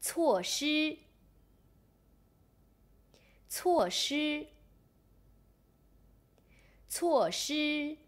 措施，措施，措施。